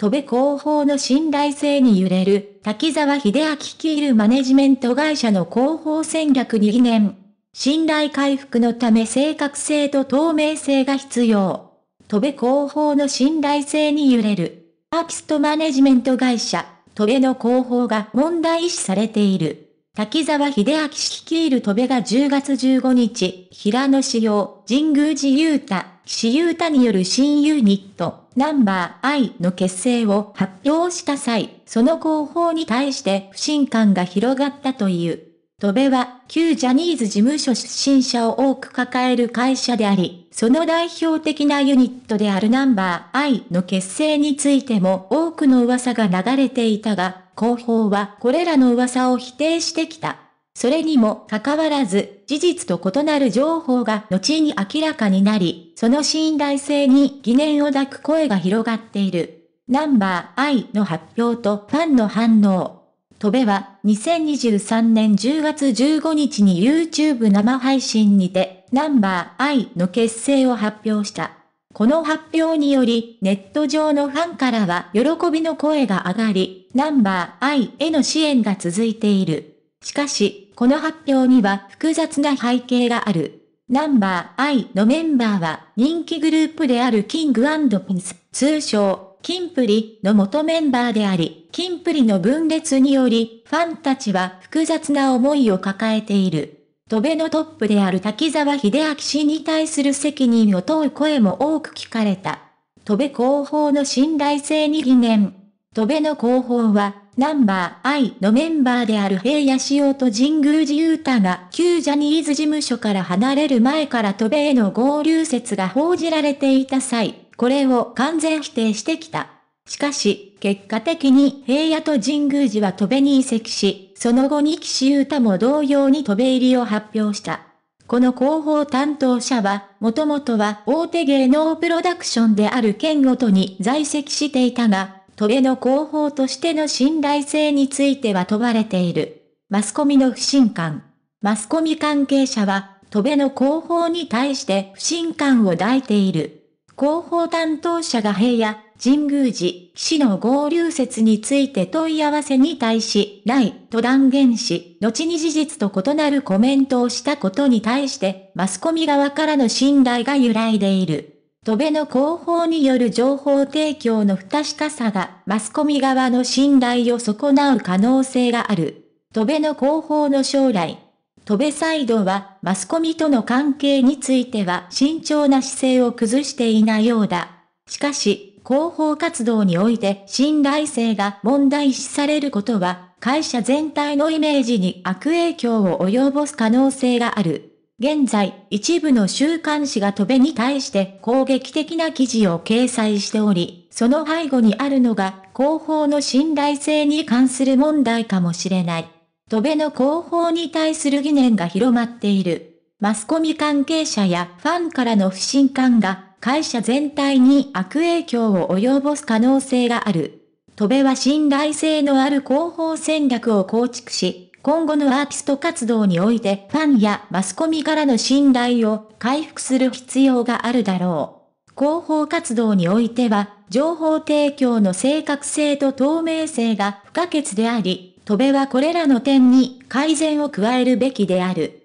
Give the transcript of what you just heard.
戸部広報の信頼性に揺れる、滝沢秀明率いるマネジメント会社の広報戦略に疑念。信頼回復のため正確性と透明性が必要。戸部広報の信頼性に揺れる。アーティストマネジメント会社、戸部の広報が問題意視されている。滝沢秀明氏率いる戸部が10月15日、平野志陽、神宮寺雄太、岸優太による親友ニット。ナンバー I の結成を発表した際、その広報に対して不信感が広がったという。戸部は、旧ジャニーズ事務所出身者を多く抱える会社であり、その代表的なユニットであるナンバー I の結成についても多くの噂が流れていたが、広報はこれらの噂を否定してきた。それにもかかわらず、事実と異なる情報が後に明らかになり、その信頼性に疑念を抱く声が広がっている。ナンバー I の発表とファンの反応。戸部は2023年10月15日に YouTube 生配信にてナンバー I の結成を発表した。この発表によりネット上のファンからは喜びの声が上がり、ナンバー I への支援が続いている。しかし、この発表には複雑な背景がある。ナンバー I のメンバーは人気グループであるキングピンス、通称、キンプリの元メンバーであり、キンプリの分裂により、ファンたちは複雑な思いを抱えている。戸辺のトップである滝沢秀明氏に対する責任を問う声も多く聞かれた。戸辺広報の信頼性に疑念。戸辺の広報は、ナンバー I のメンバーである平野紫耀と神宮寺勇太が旧ジャニーズ事務所から離れる前から渡米への合流説が報じられていた際、これを完全否定してきた。しかし、結果的に平野と神宮寺は渡米に移籍し、その後に岸優太も同様に渡米入りを発表した。この広報担当者は、もともとは大手芸能プロダクションである県ごとに在籍していたが、戸米の広報としての信頼性については問われている。マスコミの不信感。マスコミ関係者は、戸米の広報に対して不信感を抱いている。広報担当者が平野、神宮寺、岸の合流説について問い合わせに対し、ないと断言し、後に事実と異なるコメントをしたことに対して、マスコミ側からの信頼が揺らいでいる。戸辺の広報による情報提供の不確かさが、マスコミ側の信頼を損なう可能性がある。戸辺の広報の将来。戸辺サイドは、マスコミとの関係については慎重な姿勢を崩していないようだ。しかし、広報活動において信頼性が問題視されることは、会社全体のイメージに悪影響を及ぼす可能性がある。現在、一部の週刊誌が戸辺に対して攻撃的な記事を掲載しており、その背後にあるのが、広報の信頼性に関する問題かもしれない。戸辺の広報に対する疑念が広まっている。マスコミ関係者やファンからの不信感が、会社全体に悪影響を及ぼす可能性がある。戸辺は信頼性のある広報戦略を構築し、今後のアーティスト活動においてファンやマスコミからの信頼を回復する必要があるだろう。広報活動においては、情報提供の正確性と透明性が不可欠であり、戸部はこれらの点に改善を加えるべきである。